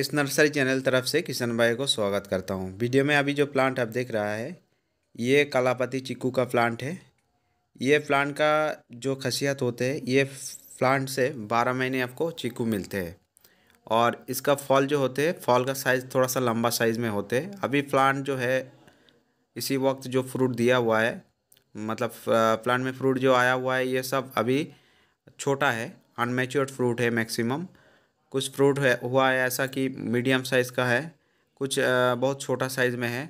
इस nursery channel तरफ से किशन भाई को स्वागत करता हूँ वीडियो में अभी जो प्लांट आप देख रहा है ये कालापति चिक्कू का प्लांट है ये प्लांट का जो खासियत होते हैं ये प्लांट से बारह महीने आपको चिक्कू मिलते हैं और इसका फल जो होते हैं फल का साइज़ थोड़ा सा लंबा साइज़ में होते हैं अभी प्लांट जो है इसी वक्त जो फ्रूट दिया हुआ है मतलब प्लांट में फ्रूट जो आया हुआ है ये सब अभी छोटा है अनमेच्योर्ड फ्रूट है मैक्सिमम कुछ फ्रूट है हुआ है ऐसा कि मीडियम साइज़ का है कुछ बहुत छोटा साइज़ में है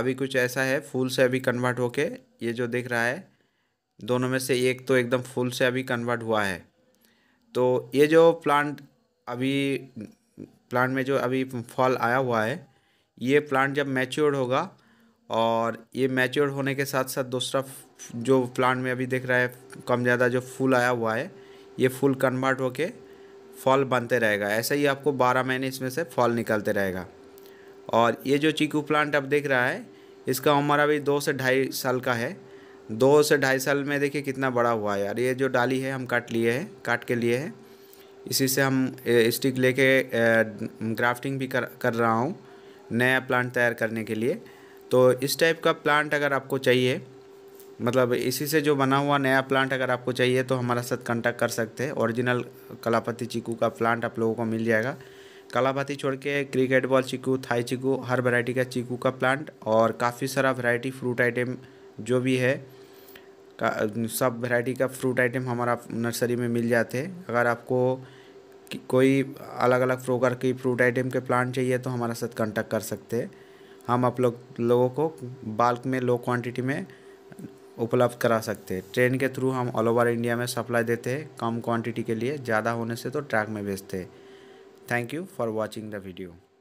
अभी कुछ ऐसा है फूल से अभी कन्वर्ट होके ये जो दिख रहा है दोनों में से एक तो एकदम फूल से अभी कन्वर्ट हुआ है तो ये जो प्लांट अभी प्लांट में जो अभी फल आया हुआ है ये प्लांट जब मैच्योर्ड होगा और ये मैच्योर्ड होने के साथ साथ दूसरा जो प्लांट में अभी देख रहा है कम ज़्यादा जो फूल आया हुआ है ये फूल कन्वर्ट होके फॉल बनते रहेगा ऐसे ही आपको बारह महीने इसमें से फॉल निकलते रहेगा और ये जो चीकू प्लांट आप देख रहा है इसका उम्र अभी दो से ढाई साल का है दो से ढाई साल में देखिए कितना बड़ा हुआ है यार ये जो डाली है हम काट लिए हैं काट के लिए हैं इसी से हम स्टिक लेके ग्राफ्टिंग भी कर कर रहा हूँ नया प्लांट तैयार करने के लिए तो इस टाइप का प्लांट अगर आपको चाहिए मतलब इसी से जो बना हुआ नया प्लांट अगर आपको चाहिए तो हमारा साथ कांटेक्ट कर सकते हैं ओरिजिनल कलापति चीकू का प्लांट आप लोगों को मिल जाएगा कलापति छोड़ के क्रिकेट बॉल चीकू थाई चीकू हर वैरायटी का चीकू का प्लांट और काफ़ी सारा वैरायटी फ्रूट आइटम जो भी है का सब वैरायटी का फ्रूट आइटम हमारा नर्सरी में मिल जाते हैं अगर आपको कोई अलग अलग प्रोकार की फ्रूट आइटम के प्लांट चाहिए तो हमारे साथ कॉन्टैक्ट कर सकते हैं हम आप लोग लोगों को बाल्क में लो क्वान्टिटी में उपलब्ध करा सकते हैं ट्रेन के थ्रू हम ऑल ओवर इंडिया में सप्लाई देते हैं कम क्वांटिटी के लिए ज़्यादा होने से तो ट्रैक में भेजते हैं thank you for watching the video